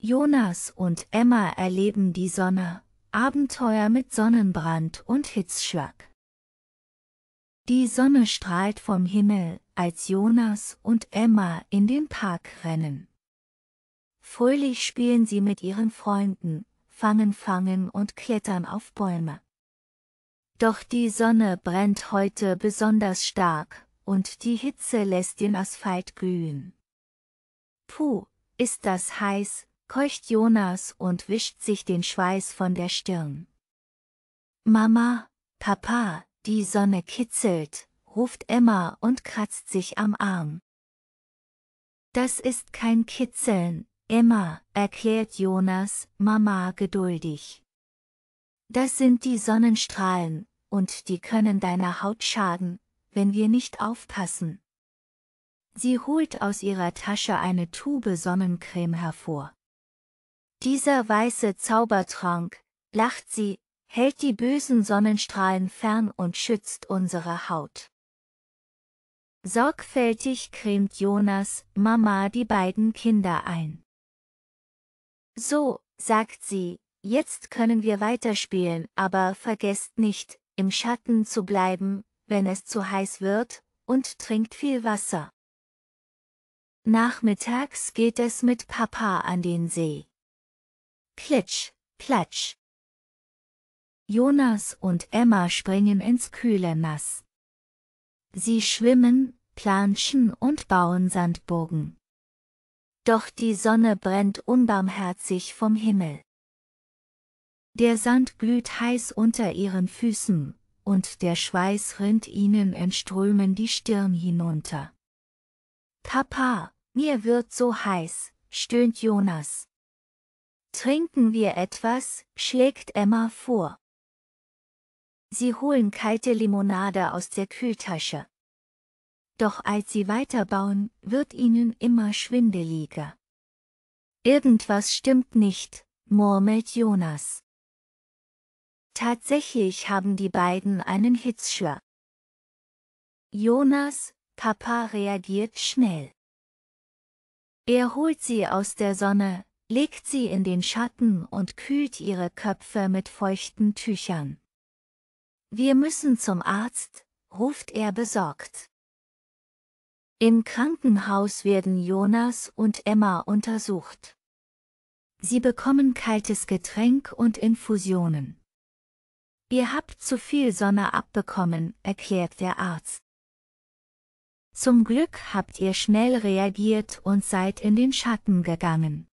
Jonas und Emma erleben die Sonne, Abenteuer mit Sonnenbrand und Hitzschlag. Die Sonne strahlt vom Himmel, als Jonas und Emma in den Park rennen. Fröhlich spielen sie mit ihren Freunden, fangen Fangen und klettern auf Bäume. Doch die Sonne brennt heute besonders stark, und die Hitze lässt den Asphalt glühen. Puh, ist das heiß, keucht Jonas und wischt sich den Schweiß von der Stirn. Mama, Papa, die Sonne kitzelt, ruft Emma und kratzt sich am Arm. Das ist kein Kitzeln, Emma, erklärt Jonas, Mama geduldig. Das sind die Sonnenstrahlen, und die können deiner Haut schaden, wenn wir nicht aufpassen. Sie holt aus ihrer Tasche eine Tube Sonnencreme hervor. Dieser weiße Zaubertrank, lacht sie, hält die bösen Sonnenstrahlen fern und schützt unsere Haut. Sorgfältig cremt Jonas Mama die beiden Kinder ein. So, sagt sie, jetzt können wir weiterspielen, aber vergesst nicht, im Schatten zu bleiben, wenn es zu heiß wird, und trinkt viel Wasser. Nachmittags geht es mit Papa an den See. Klitsch, Klatsch. Jonas und Emma springen ins kühle Nass. Sie schwimmen, planschen und bauen Sandburgen. Doch die Sonne brennt unbarmherzig vom Himmel. Der Sand glüht heiß unter ihren Füßen, und der Schweiß rinnt ihnen in Strömen die Stirn hinunter. Papa, mir wird so heiß, stöhnt Jonas. Trinken wir etwas, schlägt Emma vor. Sie holen kalte Limonade aus der Kühltasche. Doch als sie weiterbauen, wird ihnen immer schwindeliger. Irgendwas stimmt nicht, murmelt Jonas. Tatsächlich haben die beiden einen Hitzschlag. Jonas, Papa reagiert schnell. Er holt sie aus der Sonne, legt sie in den Schatten und kühlt ihre Köpfe mit feuchten Tüchern. Wir müssen zum Arzt, ruft er besorgt. Im Krankenhaus werden Jonas und Emma untersucht. Sie bekommen kaltes Getränk und Infusionen. Ihr habt zu viel Sonne abbekommen, erklärt der Arzt. Zum Glück habt ihr schnell reagiert und seid in den Schatten gegangen.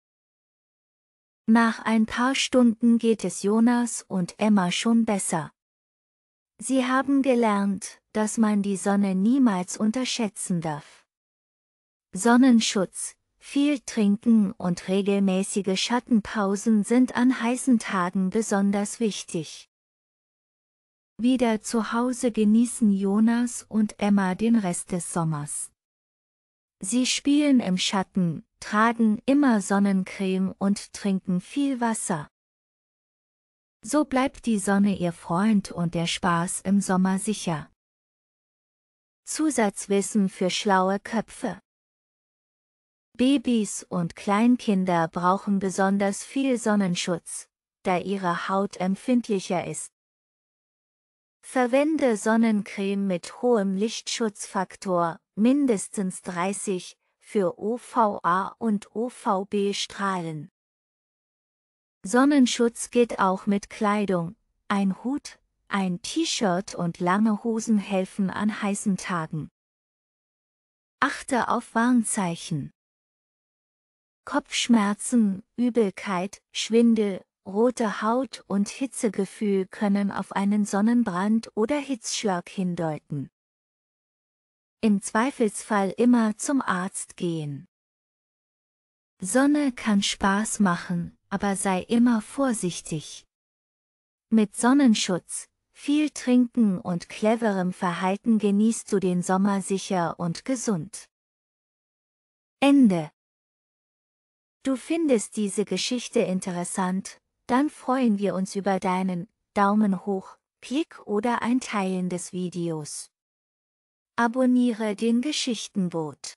Nach ein paar Stunden geht es Jonas und Emma schon besser. Sie haben gelernt, dass man die Sonne niemals unterschätzen darf. Sonnenschutz, viel Trinken und regelmäßige Schattenpausen sind an heißen Tagen besonders wichtig. Wieder zu Hause genießen Jonas und Emma den Rest des Sommers. Sie spielen im Schatten, tragen immer Sonnencreme und trinken viel Wasser. So bleibt die Sonne ihr Freund und der Spaß im Sommer sicher. Zusatzwissen für schlaue Köpfe. Babys und Kleinkinder brauchen besonders viel Sonnenschutz, da ihre Haut empfindlicher ist. Verwende Sonnencreme mit hohem Lichtschutzfaktor, mindestens 30, für OVA und OVB-Strahlen. Sonnenschutz geht auch mit Kleidung, ein Hut, ein T-Shirt und lange Hosen helfen an heißen Tagen. Achte auf Warnzeichen. Kopfschmerzen, Übelkeit, Schwindel, Rote Haut und Hitzegefühl können auf einen Sonnenbrand oder Hitzschlag hindeuten. Im Zweifelsfall immer zum Arzt gehen. Sonne kann Spaß machen, aber sei immer vorsichtig. Mit Sonnenschutz, viel Trinken und cleverem Verhalten genießt du den Sommer sicher und gesund. Ende Du findest diese Geschichte interessant, dann freuen wir uns über deinen Daumen hoch, Klick oder ein Teilen des Videos. Abonniere den Geschichtenboot.